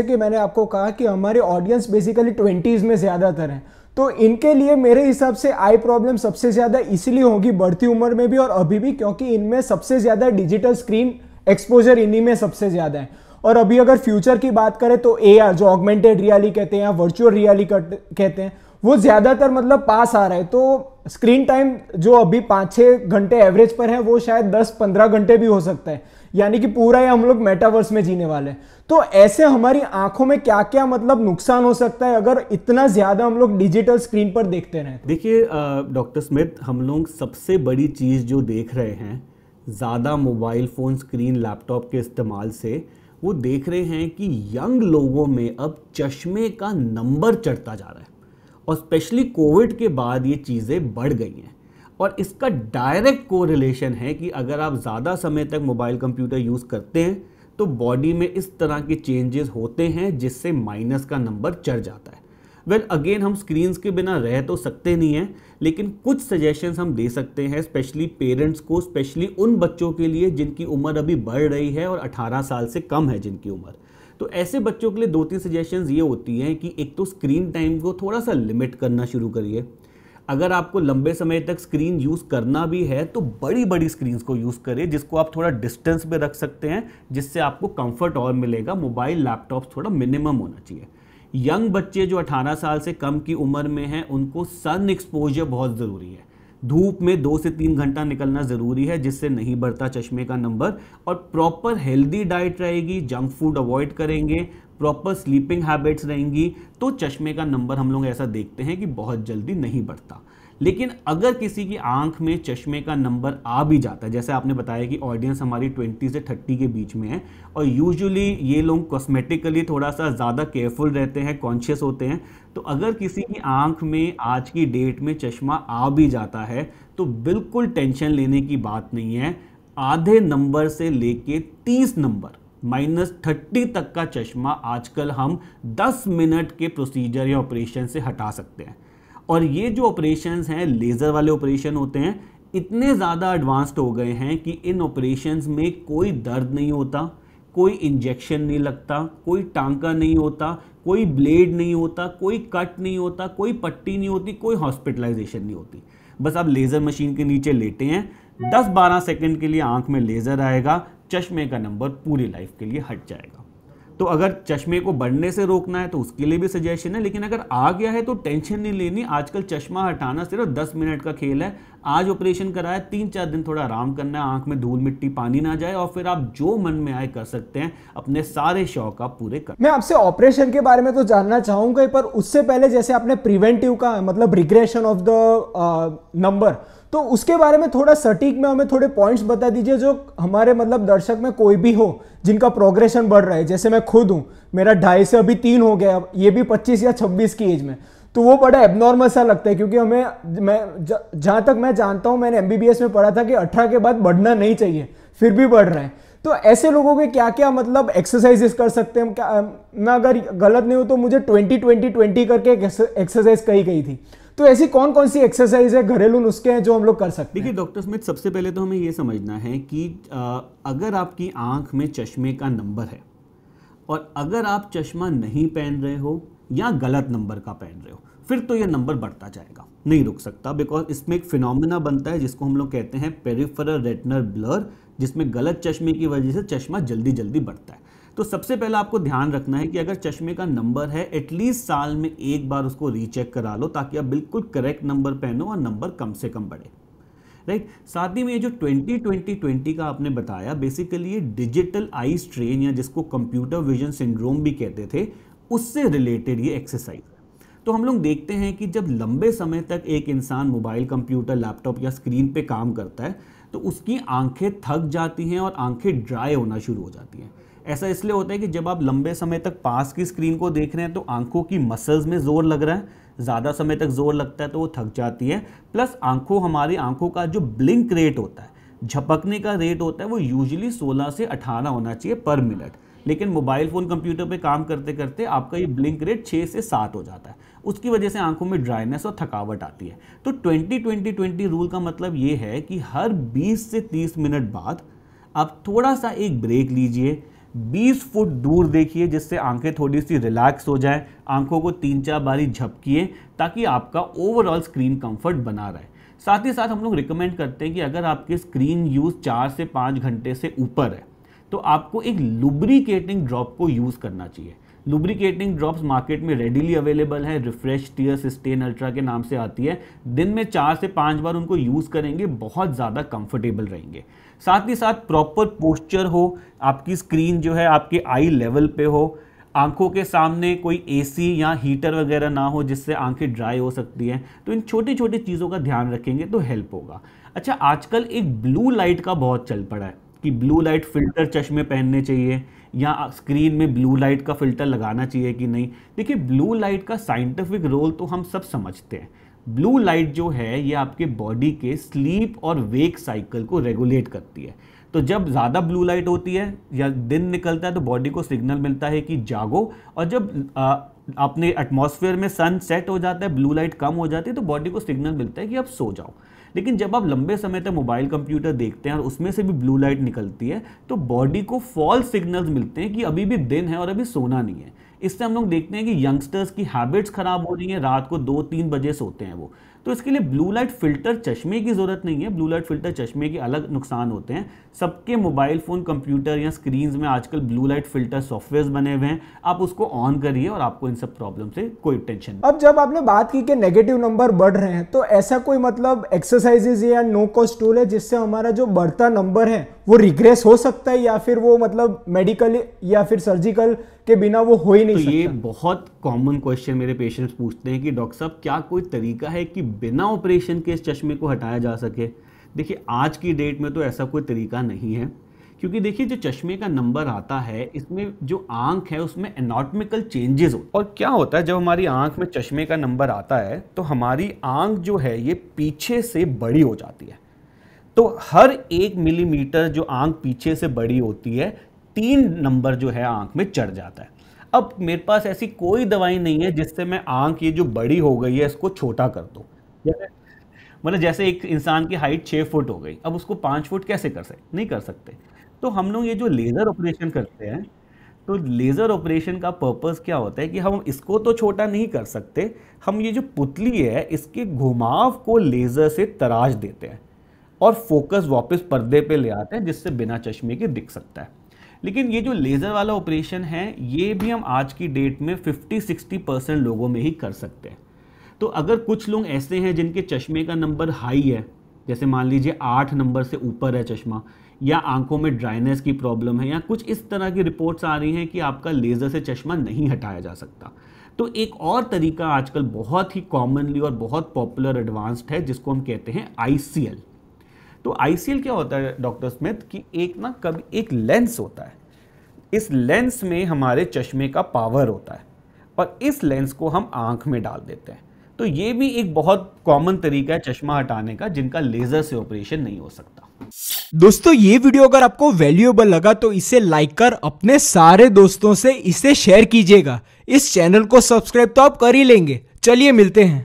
કે મેને આપકો કહા કે અમારી ઓડિયન્સ બેસિકલી 20s મે જ્યાદાતર હે તો ઇનકે લિયે મેરે હિસાબ સે આઈ પ્રોબ્લેમ સબસે જ્યાદા ઈસલી હોગી બડતી ઉમર મે ભી ઓર અભી ભી ક્યોકી ઇનમે સબસે જ્યાદા ડિજિટલ સ્ક્રીન એક્સપોઝર ઇનહી મે સબસે જ્યાદા હે ઓર અભી અગર ફ્યુચર કી વાત કરે તો એઆ જો ઓગમેન્ટેડ રિયલિ કહેતે હે વર્ચ્યુઅલ રિયલિ કહેતે હે વો જ્યાદાતર મતલબ પાસ આ رہا હે તો સ્ક્રીન ટાઈમ જો અભી 5 6 ઘંટે એવરેજ પર હે વો શાયદ 10 15 ઘંટે ભી હો સકતા હે यानी कि पूरा ही हम लोग मेटावर्स में जीने वाले हैं तो ऐसे हमारी आंखों में क्या क्या मतलब नुकसान हो सकता है अगर इतना ज़्यादा हम लोग डिजिटल स्क्रीन पर देखते रहे तो? देखिए डॉक्टर स्मिथ हम लोग सबसे बड़ी चीज़ जो देख रहे हैं ज़्यादा मोबाइल फ़ोन स्क्रीन लैपटॉप के इस्तेमाल से वो देख रहे हैं कि यंग लोगों में अब चश्मे का नंबर चढ़ता जा रहा है और स्पेशली कोविड के बाद ये चीज़ें बढ़ गई हैं और इसका डायरेक्ट कोरिलेशन है कि अगर आप ज़्यादा समय तक मोबाइल कंप्यूटर यूज़ करते हैं तो बॉडी में इस तरह के चेंजेस होते हैं जिससे माइनस का नंबर चढ़ जाता है वेल well, अगेन हम स्क्रीन्स के बिना रह तो सकते नहीं हैं लेकिन कुछ सजेशंस हम दे सकते हैं स्पेशली पेरेंट्स को स्पेशली उन बच्चों के लिए जिनकी उम्र अभी बढ़ रही है और 18 साल से कम है जिनकी उम्र तो ऐसे बच्चों के लिए दो तीन सजेशंस ये होती हैं कि एक तो स्क्रीन टाइम को थोड़ा सा लिमिट करना शुरू करिए अगर आपको लंबे समय तक स्क्रीन यूज़ करना भी है तो बड़ी बड़ी स्क्रीन को यूज़ करें जिसको आप थोड़ा डिस्टेंस में रख सकते हैं जिससे आपको कंफर्ट और मिलेगा मोबाइल लैपटॉप थोड़ा मिनिमम होना चाहिए यंग बच्चे जो 18 साल से कम की उम्र में हैं उनको सन एक्सपोजर बहुत ज़रूरी है धूप में दो से तीन घंटा निकलना ज़रूरी है जिससे नहीं बढ़ता चश्मे का नंबर और प्रॉपर हेल्दी डाइट रहेगी जंक फूड अवॉइड करेंगे प्रॉपर स्लीपिंग हैबिट्स रहेंगी तो चश्मे का नंबर हम लोग ऐसा देखते हैं कि बहुत जल्दी नहीं बढ़ता लेकिन अगर किसी की आंख में चश्मे का नंबर आ भी जाता है जैसे आपने बताया कि ऑडियंस हमारी 20 से 30 के बीच में है और यूजुअली ये लोग कॉस्मेटिकली थोड़ा सा ज़्यादा केयरफुल रहते हैं कॉन्शियस होते हैं तो अगर किसी की आंख में आज की डेट में चश्मा आ भी जाता है तो बिल्कुल टेंशन लेने की बात नहीं है आधे नंबर से लेके तीस नंबर माइनस थर्टी तक का चश्मा आजकल हम दस मिनट के प्रोसीजर या ऑपरेशन से हटा सकते हैं और ये जो ऑपरेशन हैं लेज़र वाले ऑपरेशन होते हैं इतने ज़्यादा एडवांस्ड हो गए हैं कि इन ऑपरेशन में कोई दर्द नहीं होता कोई इंजेक्शन नहीं लगता कोई टांका नहीं होता कोई ब्लेड नहीं होता कोई कट नहीं होता कोई पट्टी नहीं होती कोई हॉस्पिटलाइजेशन नहीं होती बस आप लेज़र मशीन के नीचे लेटे हैं 10-12 सेकंड के लिए आंख में लेज़र आएगा चश्मे का नंबर पूरी लाइफ के लिए हट जाएगा तो अगर चश्मे को बढ़ने से रोकना है तो उसके लिए भी सजेशन है लेकिन अगर आ गया है तो टेंशन नहीं लेनी आजकल चश्मा हटाना सिर्फ दस मिनट का खेल है आज ऑपरेशन कराया तीन चार दिन थोड़ा आराम करना है आंख में धूल मिट्टी पानी ना जाए और फिर आप जो मन में आए कर सकते हैं अपने सारे शौक आप पूरे कर मैं आपसे ऑपरेशन के बारे में तो जानना चाहूंगा पर उससे पहले जैसे आपने प्रिवेंटिव का मतलब रिग्रेशन ऑफ द नंबर तो उसके बारे में थोड़ा सटीक में हमें थोड़े पॉइंट्स बता दीजिए जो हमारे मतलब दर्शक में कोई भी हो जिनका प्रोग्रेशन बढ़ रहा है जैसे मैं खुद हूँ मेरा ढाई से अभी तीन हो गया ये भी पच्चीस या छब्बीस की एज में तो वो बड़ा एबनॉर्मल सा लगता है क्योंकि हमें मैं जहाँ तक मैं जानता हूँ मैंने एम में पढ़ा था कि अठारह के बाद बढ़ना नहीं चाहिए फिर भी बढ़ रहा है तो ऐसे लोगों के क्या क्या मतलब एक्सरसाइजेस कर सकते हैं क्या मैं अगर गलत नहीं हूँ तो मुझे ट्वेंटी ट्वेंटी ट्वेंटी करके एक्सरसाइज कही गई थी तो ऐसी कौन कौन सी एक्सरसाइज है घरेलू नुस्खे हैं जो हम लोग कर सकते हैं देखिए डॉक्टर स्मिथ सबसे पहले तो हमें यह समझना है कि अगर आपकी आंख में चश्मे का नंबर है और अगर आप चश्मा नहीं पहन रहे हो या गलत नंबर का पहन रहे हो फिर तो यह नंबर बढ़ता जाएगा नहीं रुक सकता बिकॉज इसमें एक फिनोमिना बनता है जिसको हम लोग कहते हैं पेरिफेरल रेटनर ब्लर जिसमें गलत चश्मे की वजह से चश्मा जल्दी जल्दी बढ़ता है तो सबसे पहले आपको ध्यान रखना है कि अगर चश्मे का नंबर है एटलीस्ट साल में एक बार उसको रीचेक करा लो ताकि आप बिल्कुल करेक्ट नंबर पहनो और नंबर कम से कम बढ़े राइट साथ ही में ये जो 2020-2020 का आपने बताया बेसिकली ये डिजिटल आई स्ट्रेन या जिसको कंप्यूटर विजन सिंड्रोम भी कहते थे उससे रिलेटेड ये एक्सरसाइज तो हम लोग देखते हैं कि जब लंबे समय तक एक इंसान मोबाइल कंप्यूटर लैपटॉप या स्क्रीन पे काम करता है तो उसकी आंखें थक जाती हैं और आंखें ड्राई होना शुरू हो जाती हैं ऐसा इसलिए होता है कि जब आप लंबे समय तक पास की स्क्रीन को देख रहे हैं तो आंखों की मसल्स में जोर लग रहा है ज़्यादा समय तक जोर लगता है तो वो थक जाती है प्लस आंखों हमारी आंखों का जो ब्लिंक रेट होता है झपकने का रेट होता है वो यूजली 16 से 18 होना चाहिए पर मिनट लेकिन मोबाइल फ़ोन कंप्यूटर पे काम करते करते आपका ये ब्लिंक रेट 6 से 7 हो जाता है उसकी वजह से आंखों में ड्राइनेस और थकावट आती है तो 20 20 20 रूल का मतलब ये है कि हर 20 से 30 मिनट बाद आप थोड़ा सा एक ब्रेक लीजिए 20 फुट दूर देखिए जिससे आंखें थोड़ी सी रिलैक्स हो जाएं आंखों को तीन चार बारी झपकिए ताकि आपका ओवरऑल स्क्रीन कंफर्ट बना रहे साथ ही साथ हम लोग रिकमेंड करते हैं कि अगर आपकी स्क्रीन यूज़ चार से पाँच घंटे से ऊपर है तो आपको एक लुब्रिकेटिंग ड्रॉप को यूज़ करना चाहिए लुब्रिकेटिंग ड्रॉप्स मार्केट में रेडीली अवेलेबल है रिफ्रेश टीयर सिस्टेन अल्ट्रा के नाम से आती है दिन में चार से पाँच बार उनको यूज़ करेंगे बहुत ज़्यादा कंफर्टेबल रहेंगे साथ ही साथ प्रॉपर पोस्चर हो आपकी स्क्रीन जो है आपके आई लेवल पे हो आंखों के सामने कोई एसी या हीटर वगैरह ना हो जिससे आंखें ड्राई हो सकती हैं तो इन छोटी छोटी चीज़ों का ध्यान रखेंगे तो हेल्प होगा अच्छा आजकल एक ब्लू लाइट का बहुत चल पड़ा है कि ब्लू लाइट फिल्टर चश्मे पहनने चाहिए या स्क्रीन में ब्लू लाइट का फिल्टर लगाना चाहिए कि नहीं देखिए ब्लू लाइट का साइंटिफिक रोल तो हम सब समझते हैं ब्लू लाइट जो है ये आपके बॉडी के स्लीप और वेक साइकिल को रेगुलेट करती है तो जब ज़्यादा ब्लू लाइट होती है या दिन निकलता है तो बॉडी को सिग्नल मिलता है कि जागो और जब अपने एटमॉस्फेयर में सन सेट हो जाता है ब्लू लाइट कम हो जाती है तो बॉडी को सिग्नल मिलता है कि अब सो जाओ लेकिन जब आप लंबे समय तक मोबाइल कंप्यूटर देखते हैं और उसमें से भी ब्लू लाइट निकलती है तो बॉडी को फॉल्स सिग्नल्स मिलते हैं कि अभी भी दिन है और अभी सोना नहीं है इससे हम लोग देखते हैं कि यंगस्टर्स की हैबिट्स खराब हो रही हैं रात को दो तीन बजे सोते हैं वो तो इसके लिए ब्लू लाइट फिल्टर चश्मे की ज़रूरत नहीं है ब्लू लाइट फिल्टर चश्मे के अलग नुकसान होते हैं सबके मोबाइल फ़ोन कंप्यूटर या स्क्रीन में आजकल ब्लू लाइट फिल्टर सॉफ्टवेयर बने हुए हैं आप उसको ऑन करिए और आपको इन सब प्रॉब्लम से कोई टेंशन अब जब आपने बात की कि नेगेटिव नंबर बढ़ रहे हैं तो ऐसा कोई मतलब एक्सरसाइजेज या नो कॉस्ट टूल है जिससे हमारा जो बढ़ता नंबर है वो रिग्रेस हो सकता है या फिर वो मतलब मेडिकल या फिर सर्जिकल के बिना वो हो ही नहीं तो सकता? ये बहुत कॉमन क्वेश्चन मेरे पेशेंट्स पूछते हैं कि डॉक्टर साहब क्या कोई तरीका है कि बिना ऑपरेशन के इस चश्मे को हटाया जा सके देखिए आज की डेट में तो ऐसा कोई तरीका नहीं है क्योंकि देखिए जो चश्मे का नंबर आता है इसमें जो आंख है उसमें एनाटमिकल चेंजेस होते और क्या होता है जब हमारी आंख में चश्मे का नंबर आता है तो हमारी आंख जो है ये पीछे से बड़ी हो जाती है तो हर एक मिलीमीटर जो आंख पीछे से बड़ी होती है तीन नंबर जो है आंख में चढ़ जाता है अब मेरे पास ऐसी कोई दवाई नहीं है जिससे मैं आंख ये जो बड़ी हो गई है इसको छोटा कर दूँ मतलब जैसे एक इंसान की हाइट छः फुट हो गई अब उसको पाँच फुट कैसे कर सकते नहीं कर सकते तो हम लोग ये जो लेज़र ऑपरेशन करते हैं तो लेज़र ऑपरेशन का पर्पस क्या होता है कि हम इसको तो छोटा नहीं कर सकते हम ये जो पुतली है इसके घुमाव को लेज़र से तराश देते हैं और फोकस वापस पर्दे पे ले आते हैं जिससे बिना चश्मे के दिख सकता है लेकिन ये जो लेज़र वाला ऑपरेशन है ये भी हम आज की डेट में 50-60 परसेंट लोगों में ही कर सकते हैं तो अगर कुछ लोग ऐसे हैं जिनके चश्मे का नंबर हाई है जैसे मान लीजिए आठ नंबर से ऊपर है चश्मा या आंखों में ड्राइनेस की प्रॉब्लम है या कुछ इस तरह की रिपोर्ट्स आ रही हैं कि आपका लेज़र से चश्मा नहीं हटाया जा सकता तो एक और तरीका आजकल बहुत ही कॉमनली और बहुत पॉपुलर एडवांस्ड है जिसको हम कहते हैं आई तो आईसीएल क्या होता है डॉक्टर स्मिथ कि एक ना कभी एक लेंस होता है इस लेंस में हमारे चश्मे का पावर होता है और इस लेंस को हम आँख में डाल देते हैं तो ये भी एक बहुत कॉमन तरीका है चश्मा हटाने का जिनका लेजर से ऑपरेशन नहीं हो सकता दोस्तों ये वीडियो अगर आपको वैल्यूएबल लगा तो इसे लाइक कर अपने सारे दोस्तों से इसे शेयर कीजिएगा इस चैनल को सब्सक्राइब तो आप कर ही लेंगे चलिए मिलते हैं